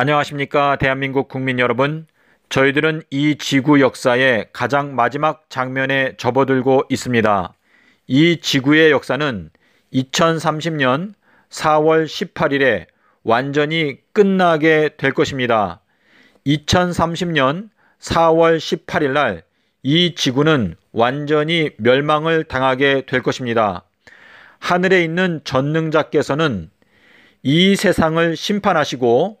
안녕하십니까 대한민국 국민 여러분. 저희들은 이 지구 역사의 가장 마지막 장면에 접어들고 있습니다. 이 지구의 역사는 2030년 4월 18일에 완전히 끝나게 될 것입니다. 2030년 4월 18일 날이 지구는 완전히 멸망을 당하게 될 것입니다. 하늘에 있는 전능자께서는 이 세상을 심판하시고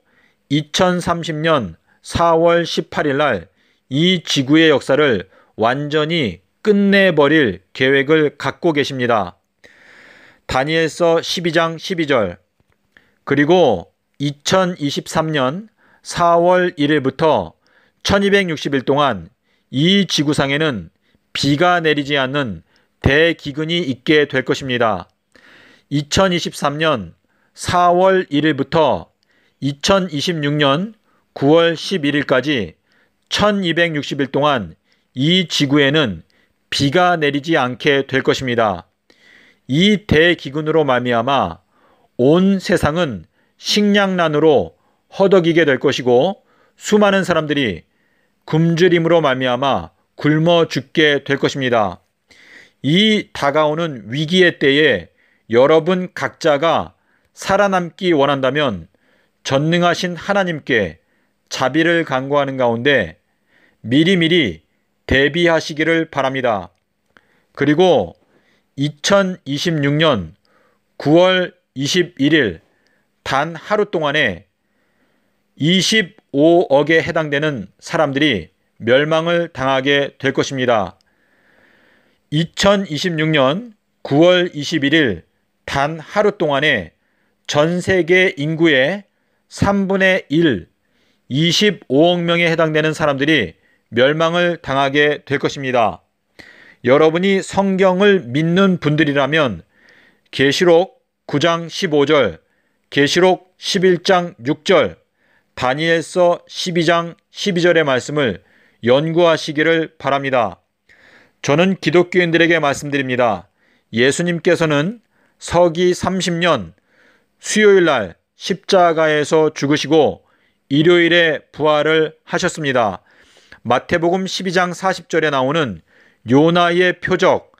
2030년 4월 18일 날 이 지구의 역사를 완전히 끝내버릴 계획을 갖고 계십니다. 다니엘서 12장 12절. 그리고 2023년 4월 1일부터 1260일 동안 이 지구상에는 비가 내리지 않는 대기근이 있게 될 것입니다. 2023년 4월 1일부터 2026년 9월 11일까지 1260일 동안 이 지구에는 비가 내리지 않게 될 것입니다. 이 대기근으로 말미암아 온 세상은 식량난으로 허덕이게 될 것이고 수많은 사람들이 굶주림으로 말미암아 굶어 죽게 될 것입니다. 이 다가오는 위기의 때에 여러분 각자가 살아남기 원한다면 전능하신 하나님께 자비를 간구하는 가운데 미리미리 대비하시기를 바랍니다. 그리고 2026년 9월 21일 단 하루 동안에 25억에 해당되는 사람들이 멸망을 당하게 될 것입니다. 2026년 9월 21일 단 하루 동안에 전 세계 인구의 3분의 1, 25억 명에 해당되는 사람들이 멸망을 당하게 될 것입니다. 여러분이 성경을 믿는 분들이라면 계시록 9장 15절, 계시록 11장 6절, 다니엘서 12장 12절의 말씀을 연구하시기를 바랍니다. 저는 기독교인들에게 말씀드립니다. 예수님께서는 서기 30년 수요일 날 십자가에서 죽으시고 일요일에 부활을 하셨습니다. 마태복음 12장 40절에 나오는 요나의 표적,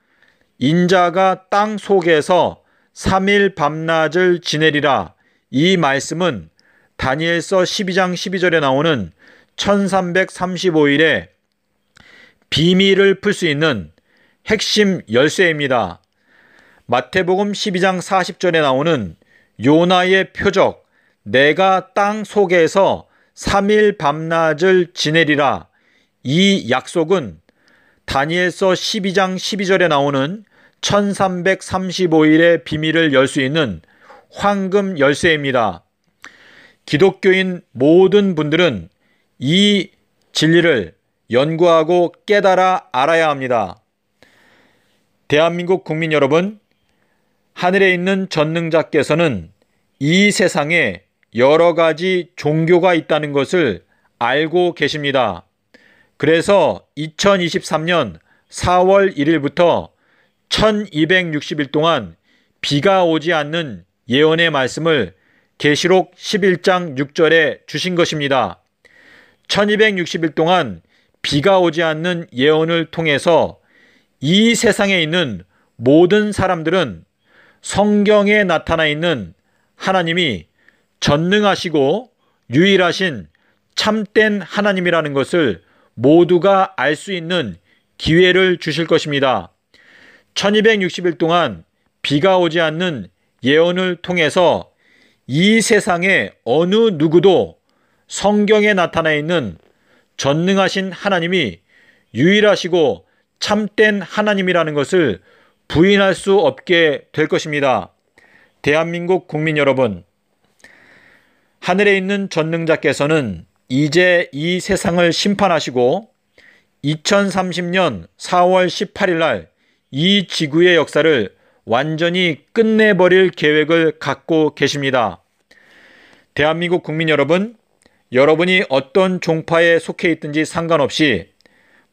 인자가 땅 속에서 3일 밤낮을 지내리라. 이 말씀은 다니엘서 12장 12절에 나오는 1335일에 비밀을 풀 수 있는 핵심 열쇠입니다. 마태복음 12장 40절에 나오는 요나의 표적 내가 땅 속에서 3일 밤낮을 지내리라 이 약속은 다니엘서 12장 12절에 나오는 1335일의 비밀을 열 수 있는 황금 열쇠입니다. 기독교인 모든 분들은 이 진리를 연구하고 깨달아 알아야 합니다. 대한민국 국민 여러분, 하늘에 있는 전능자께서는 이 세상에 여러 가지 종교가 있다는 것을 알고 계십니다. 그래서 2023년 4월 1일부터 1260일 동안 비가 오지 않는 예언의 말씀을 계시록 11장 6절에 주신 것입니다. 1260일 동안 비가 오지 않는 예언을 통해서 이 세상에 있는 모든 사람들은 성경에 나타나 있는 하나님이 전능하시고 유일하신 참된 하나님이라는 것을 모두가 알 수 있는 기회를 주실 것입니다. 1260일 동안 비가 오지 않는 예언을 통해서 이세상에 어느 누구도 성경에 나타나 있는 전능하신 하나님이 유일하시고 참된 하나님이라는 것을 부인할 수 없게 될 것입니다. 대한민국 국민 여러분, 하늘에 있는 전능자께서는 이제 이 세상을 심판하시고 2030년 4월 18일 날 이 지구의 역사를 완전히 끝내버릴 계획을 갖고 계십니다. 대한민국 국민 여러분, 여러분이 어떤 종파에 속해 있든지 상관없이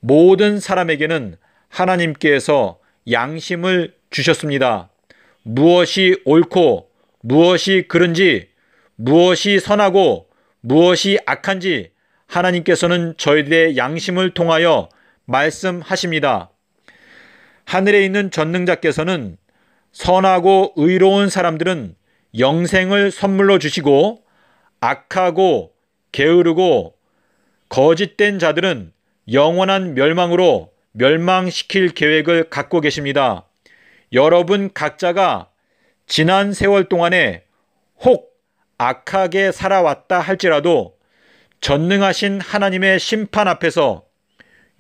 모든 사람에게는 하나님께서 양심을 주셨습니다. 무엇이 옳고 무엇이 그른지 무엇이 선하고 무엇이 악한지 하나님께서는 저희들의 양심을 통하여 말씀하십니다. 하늘에 있는 전능자께서는 선하고 의로운 사람들은 영생을 선물로 주시고 악하고 게으르고 거짓된 자들은 영원한 멸망으로 멸망시킬 계획을 갖고 계십니다. 여러분 각자가 지난 세월 동안에 혹 악하게 살아왔다 할지라도 전능하신 하나님의 심판 앞에서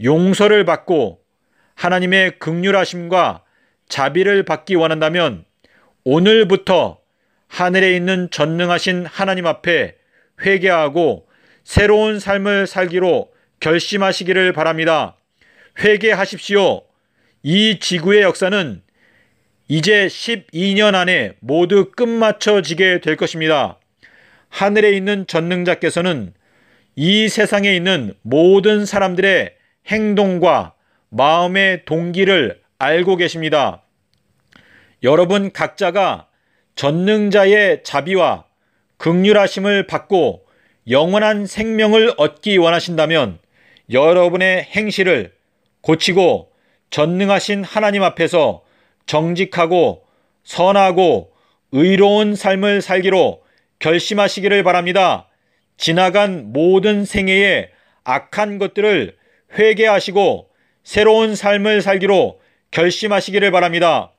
용서를 받고 하나님의 극률하심과 자비를 받기 원한다면 오늘부터 하늘에 있는 전능하신 하나님 앞에 회개하고 새로운 삶을 살기로 결심하시기를 바랍니다. 회개하십시오. 이 지구의 역사는 이제 12년 안에 모두 끝마쳐지게 될 것입니다. 하늘에 있는 전능자께서는 이 세상에 있는 모든 사람들의 행동과 마음의 동기를 알고 계십니다. 여러분 각자가 전능자의 자비와 극률하심을 받고 영원한 생명을 얻기 원하신다면 여러분의 행실을 고치고 전능하신 하나님 앞에서 정직하고 선하고 의로운 삶을 살기로 결심하시기를 바랍니다. 지나간 모든 생애의 악한 것들을 회개하시고 새로운 삶을 살기로 결심하시기를 바랍니다.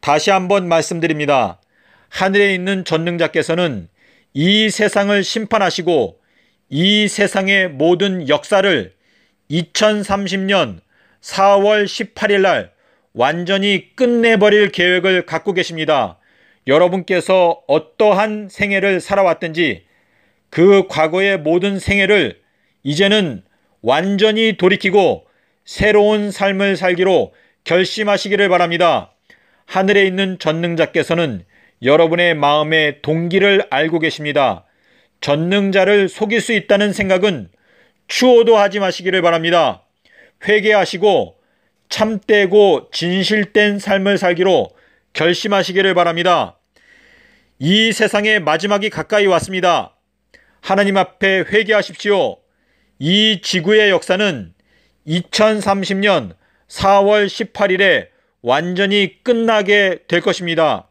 다시 한번 말씀드립니다. 하늘에 있는 전능자께서는 이 세상을 심판하시고 이 세상의 모든 역사를 2030년 4월 18일 날 완전히 끝내버릴 계획을 갖고 계십니다. 여러분께서 어떠한 생애를 살아왔든지 그 과거의 모든 생애를 이제는 완전히 돌이키고 새로운 삶을 살기로 결심하시기를 바랍니다. 하늘에 있는 전능자께서는 여러분의 마음의 동기를 알고 계십니다. 전능자를 속일 수 있다는 생각은 추호도 하지 마시기를 바랍니다. 회개하시고 참되고 진실된 삶을 살기로 결심하시기를 바랍니다. 이 세상의 마지막이 가까이 왔습니다. 하나님 앞에 회개하십시오. 이 지구의 역사는 2030년 4월 18일에 완전히 끝나게 될 것입니다.